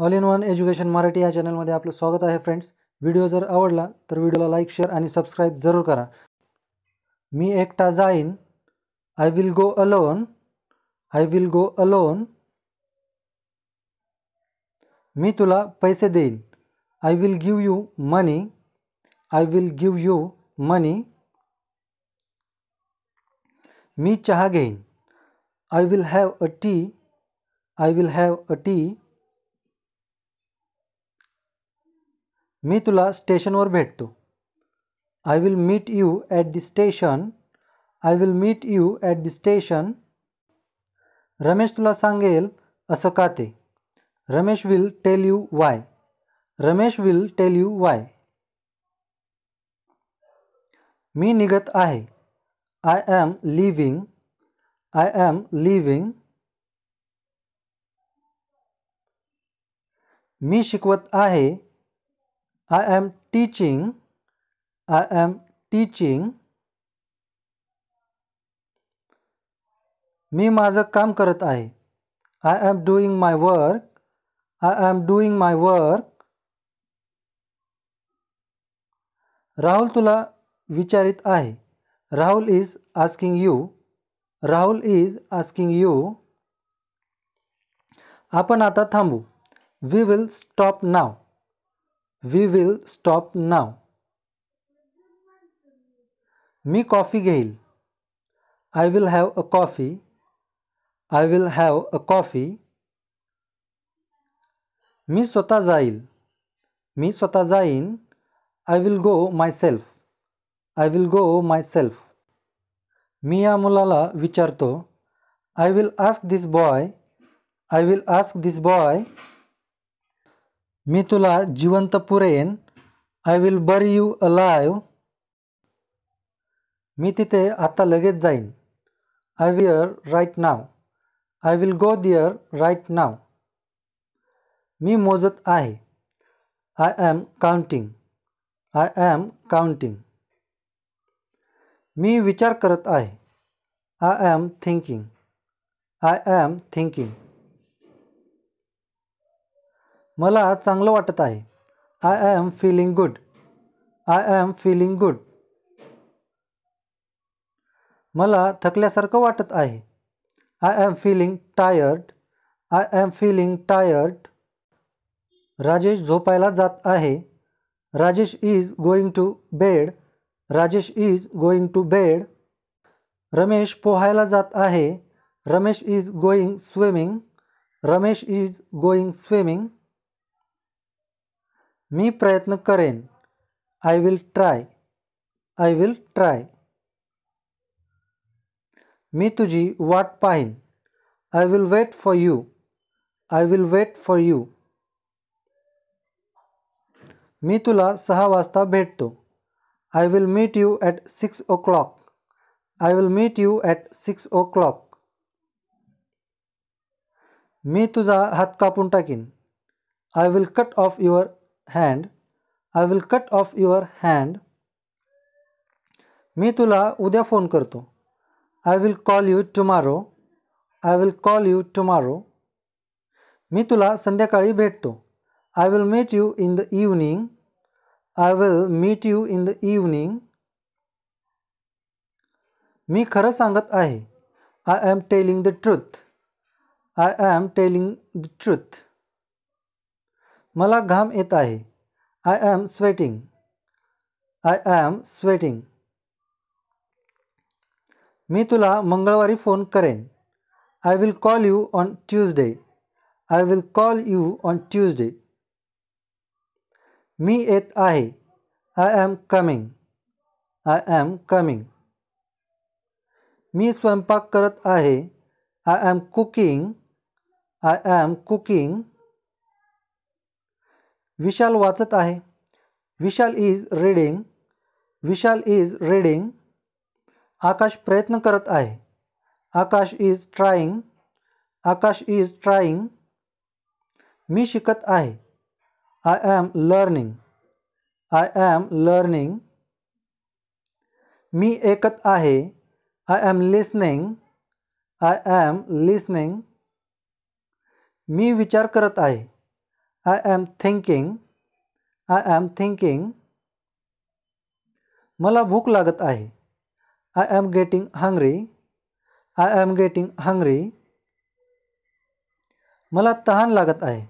All in one education Marathi या चॅनलमध्ये आपलं स्वागत आहे फ्रेंड्स व्हिडिओ जर आवडला तर व्हिडिओला लाईक शेअर आणि सबस्क्राईब जरूर करा मी एकटा जाईन I will go alone I will go alone मी तुला पैसे देईन I will give you money I will give you money मी चहा घेईन I will have a tea I will have a tea मी तुला स्टेशनवर भेटतो I will meet you at the station I will meet you at the station Ramesh तुला सांगेल असं का ते Ramesh will tell you why Ramesh will tell you why मी निघत आहे I am leaving I am leaving मी शिकवत आहे I am teaching. I am teaching मी माझं काम करत आहे I am doing my work I am doing my work Rahul तुला विचारित आहे Rahul is asking you Rahul is asking you आपण आता थांबू we will stop now we will stop now me coffee gail i will have a coffee i will have a coffee me swata jail me swata i will go myself i will go myself me ya mulala vicharto i will ask this boy i will ask this boy मी तुला जिवंत पुरेन I will bury you a मी तिथे आत्ता लगेच जाईन I where right now I will go there right now मी मोजत आहे I am counting I am counting मी विचार करत आहे I am thinking I am thinking मला चांगलं वाटत आहे I am feeling good I am feeling good मला थकल्यासारखं वाटत आहे I am feeling tired I am feeling tired Rajesh झोपायला जात आहे Rajesh is going to bed Rajesh is going to bed Ramesh पोहायला जात आहे Ramesh is going swimming Ramesh is going swimming मी प्रयत्न करेन I will try I will try मी तुझी वाट पाहीन I will wait for you I will wait for you मी तुला सहा वाजता भेटतो I will meet you at six o'clock I will meet you at six O clock मी तुझा हात कापून टाकीन I will cut off your hand. I will cut off your hand. Mitula, तुला उद्या फोन करतो I will call you tomorrow. I will call you tomorrow. Mitula, तुला संध्याकाळी भेटतो I will meet you in the evening. I will meet you in the evening. मी खरं सांगत I am telling the truth. I am telling the truth. मला घाम येत आहे I am sweating I am sweating मी तुला मंगळवारी फोन करेन I will call you on Tuesday I will call you on Tuesday मी येत आहे I am coming I am coming मी स्वयंपाक करत आहे I am cooking I am cooking Vishal वाचत आहे Vishal is reading Vishal is reading Akash प्रयत्न करत आहे Akash is trying Akash is trying मी शिकत आहे I am learning I am learning मी ऐकत आहे I am listening I am listening मी विचार करत आहे I am thinking I am thinking मला भूक लागत आहे I am getting hungry I am getting hungry मला तहान लागत आहे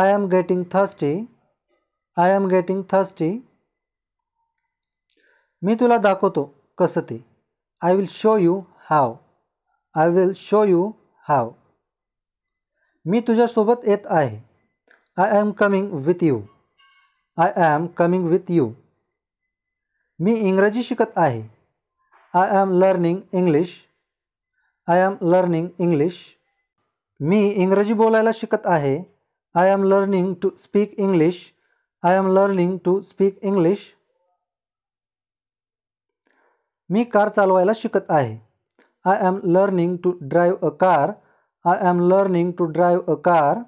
I am getting thirsty I am getting thirsty मी तुला दाखवतो कसं ते I will show you how I will show you how मी तुझ्यासोबत येत आहे I am coming with you I am coming with you मी इंग्रजी शिकत आहे I am learning English I am learning English मी इंग्रजी बोलायला शिकत आहे I am learning to speak English I am learning to speak English मी कार चालवायला शिकत आहे I am learning to drive a car I am learning to drive a car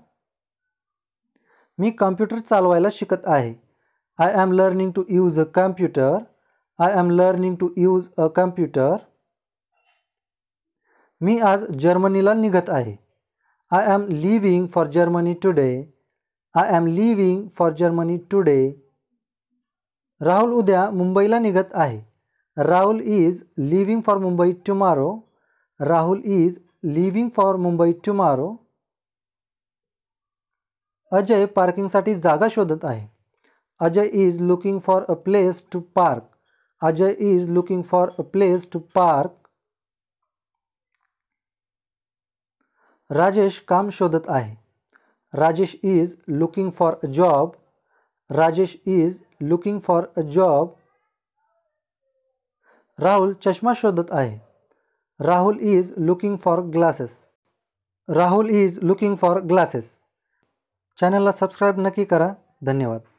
मी कम्प्युटर चालवायला शिकत आहे I am learning to use a computer I am learning to use a computer मी आज जर्मनीला निघत आहे I am leaving for Germany today I am leaving for Germany today Rahul उद्या मुंबईला निघत आहे Rahul is leaving for Mumbai tomorrow Rahul is leaving for Mumbai tomorrow Ajay पार्किंगसाठी जागा शोधत आहे Ajay is looking for a place to park Ajay is looking for a place to park Rajesh काम शोधत आहे Rajesh is looking for a job Rajesh is looking for a job Rahul चष्मा शोधत आहे Rahul is looking for glasses Rahul is looking for glasses चॅनलला subscribe नक्की करा धन्यवाद